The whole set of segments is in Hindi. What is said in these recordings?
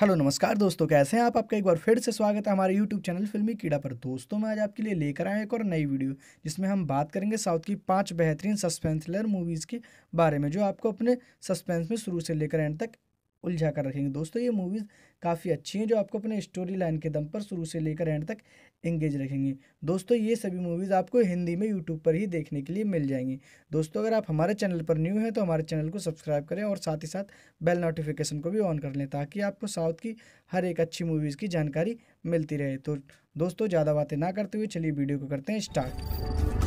हेलो नमस्कार दोस्तों कैसे हैं आप आपका एक बार फिर से स्वागत है हमारे यूट्यूब चैनल फिल्मी कीड़ा पर दोस्तों मैं आज आपके लिए लेकर आया एक और नई वीडियो जिसमें हम बात करेंगे साउथ की पांच बेहतरीन सस्पेंस थ्रिलर मूवीज़ के बारे में जो आपको अपने सस्पेंस में शुरू से लेकर एंड तक उलझा कर रखेंगे दोस्तों ये मूवीज़ काफ़ी अच्छी हैं जो आपको अपने स्टोरी लाइन के दम पर शुरू से लेकर एंड तक इंगेज रखेंगे दोस्तों ये सभी मूवीज़ आपको हिंदी में यूट्यूब पर ही देखने के लिए मिल जाएंगी दोस्तों अगर आप हमारे चैनल पर न्यू हैं तो हमारे चैनल को सब्सक्राइब करें और साथ ही साथ बेल नोटिफिकेशन को भी ऑन कर लें ताकि आपको साउथ की हर एक अच्छी मूवीज़ की जानकारी मिलती रहे तो दोस्तों ज़्यादा बातें ना करते हुए चलिए वीडियो को करते हैं स्टार्ट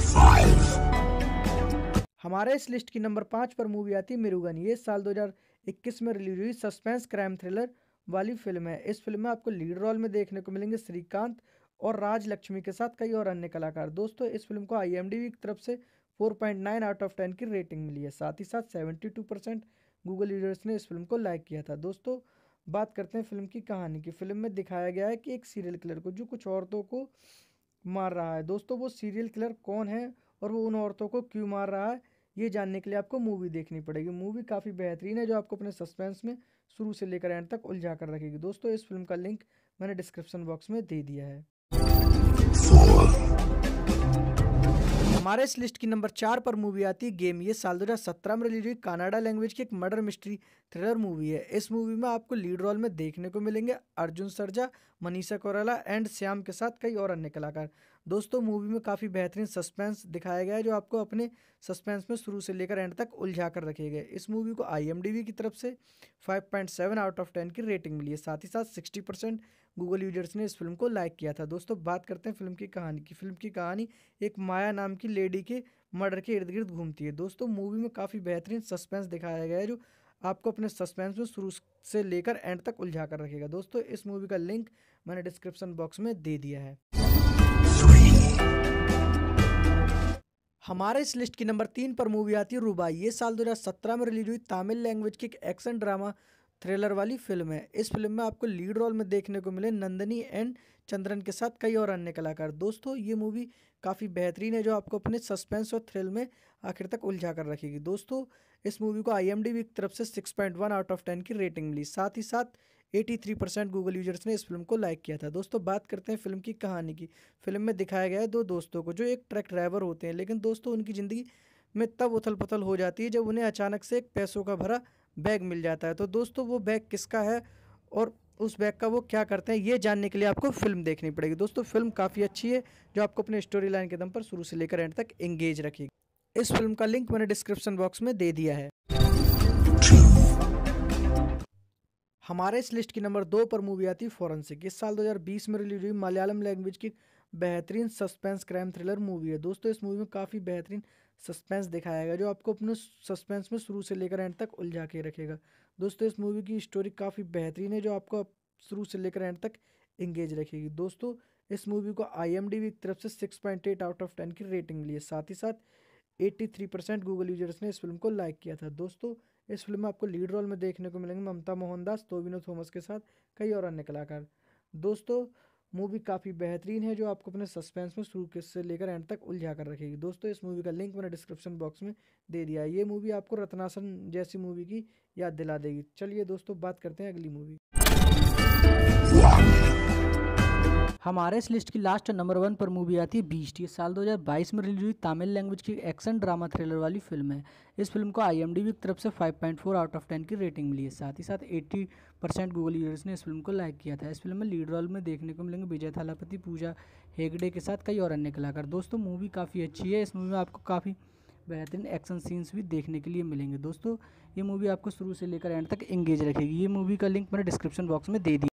हमारे इस लिस्ट की नंबर पाँच पर मूवी आती है मिरुगन ये साल 2000 इक्कीस में रिलीज हुई सस्पेंस क्राइम थ्रिलर वाली फिल्म है इस फिल्म में आपको लीड रोल में देखने को मिलेंगे श्रीकांत और राज लक्ष्मी के साथ कई और अन्य कलाकार दोस्तों इस फिल्म को आईएमडीबी की तरफ से 4.9 आउट ऑफ 10 की रेटिंग मिली है साथ ही साथ 72 परसेंट गूगल यूजर्स ने इस फिल्म को लाइक किया था दोस्तों बात करते हैं फिल्म की कहानी की फिल्म में दिखाया गया है कि एक सीरियल किलर को जो कुछ औरतों को मार रहा है दोस्तों वो सीरियल किलर कौन है और वो उन औरतों को क्यों मार रहा है ये जानने के लिए आपको मूवी देखनी पड़ेगी मूवी काफ़ी बेहतरीन है जो आपको अपने सस्पेंस में शुरू से लेकर एंड तक उलझा कर रखेगी दोस्तों इस फिल्म का लिंक मैंने डिस्क्रिप्शन बॉक्स में दे दिया है हमारे इस लिस्ट की नंबर चार पर मूवी आती है गेम ये साल 2017 में रिलीज हुई कनाडा लैंग्वेज की एक मर्डर मिस्ट्री थ्रिलर मूवी है इस मूवी में आपको लीड रोल में देखने को मिलेंगे अर्जुन सरजा मनीषा कोराला एंड श्याम के साथ कई और अन्य कलाकार दोस्तों मूवी में काफ़ी बेहतरीन सस्पेंस दिखाया गया है जो आपको अपने सस्पेंस में शुरू से लेकर एंड तक उलझा कर रखे गए इस मूवी को आई की तरफ से 5.7 आउट ऑफ 10 की रेटिंग मिली है साथ ही साथ 60 परसेंट गूगल यूजर्स ने इस फिल्म को लाइक किया था दोस्तों बात करते हैं फिल्म की कहानी की फिल्म की कहानी एक माया नाम की लेडी के मर्डर के इर्द गिर्द घूमती है दोस्तों मूवी में काफ़ी बेहतरीन सस्पेंस दिखाया गया है जो आपको अपने सस्पेंस में शुरू से लेकर एंड तक उलझा कर रखेगा दोस्तों इस मूवी का लिंक मैंने डिस्क्रिप्शन बॉक्स में दे दिया है हमारे इस लिस्ट की नंबर तीन पर मूवी आती है रूबाई ये साल 2017 में रिलीज हुई तमिल लैंग्वेज की एक एक्शन ड्रामा थ्रिलर वाली फिल्म है इस फिल्म में आपको लीड रोल में देखने को मिले नंदनी एंड चंद्रन के साथ कई और अन्य कलाकार दोस्तों ये मूवी काफ़ी बेहतरीन है जो आपको अपने सस्पेंस और थ्रिल में आखिर तक उलझा कर रखेगी दोस्तों इस मूवी को आई की तरफ से सिक्स आउट ऑफ टेन की रेटिंग मिली साथ ही साथ 83 परसेंट गूगल यूजर्स ने इस फिल्म को लाइक किया था दोस्तों बात करते हैं फिल्म की कहानी की फिल्म में दिखाया गया है दो दोस्तों को जो एक ट्रक ड्राइवर होते हैं लेकिन दोस्तों उनकी ज़िंदगी में तब उथल पुथल हो जाती है जब उन्हें अचानक से एक पैसों का भरा बैग मिल जाता है तो दोस्तों वो बैग किसका है और उस बैग का वो क्या करते हैं ये जानने के लिए आपको फिल्म देखनी पड़ेगी दोस्तों फिल्म काफ़ी अच्छी है जो आपको अपने स्टोरी लाइन के दम पर शुरू से लेकर एंड तक एंगेज रखेगी इस फिल्म का लिंक मैंने डिस्क्रिप्शन बॉक्स में दे दिया है हमारे इस लिस्ट की नंबर दो पर मूवी आती है फॉरेंसिक इस साल 2020 में रिलीज हुई मलयालम लैंग्वेज की बेहतरीन सस्पेंस क्राइम थ्रिलर मूवी है दोस्तों इस मूवी में काफ़ी बेहतरीन सस्पेंस दिखाया गया जो आपको अपने सस्पेंस में शुरू से लेकर एंड तक उलझा के रखेगा दोस्तों इस मूवी की स्टोरी काफ़ी बेहतरीन है जो आपको शुरू से लेकर एंड तक इंगेज रखेगी दोस्तों इस मूवी को आई की तरफ से six point eight out of ten की रेटिंग मिली है साथ ही साथ eighty three percent Google users ने इस फिल्म को लाइक किया था दोस्तों इस फिल्म में आपको लीड रोल में देखने को मिलेंगे ममता मोहनदास तोविनो थॉमस के साथ कई और अन्य कलाकार दोस्तों मूवी काफ़ी बेहतरीन है जो आपको अपने सस्पेंस में शुरू से लेकर एंड तक उलझा कर रखेगी दोस्तों इस मूवी का लिंक मैंने डिस्क्रिप्शन बॉक्स में दे दिया है ये मूवी आपको रत्नासन जैसी मूवी की याद दिला देगी चलिए दोस्तों बात करते हैं अगली मूवी हमारे इस लिस्ट की लास्ट नंबर वन पर मूवी आती है बीस्ट ये साल 2022 में रिलीज हुई तमिल लैंग्वेज की एक्शन ड्रामा थ्रिलर वाली फिल्म है इस फिल्म को आई की तरफ से 5.4 आउट ऑफ 10 की रेटिंग मिली है साथ ही साथ 80 परसेंट गूगल यूजर्स ने इस फिल्म को लाइक किया था इस फिल्म में लीड रोल में देखने को मिलेंगे विजय थालापति पूजा हेगडे के साथ कई और अन्य कलाकार दोस्तों मूवी काफ़ी अच्छी है इस मूवी में आपको काफ़ी बेहतरीन एक्शन सीन्स भी देखने के लिए मिलेंगे दोस्तों ये मूवी आपको शुरू से लेकर एंड तक एंगेज रखेगी ये मूवी का लिंक मैंने डिस्क्रिप्शन बॉक्स में दे दी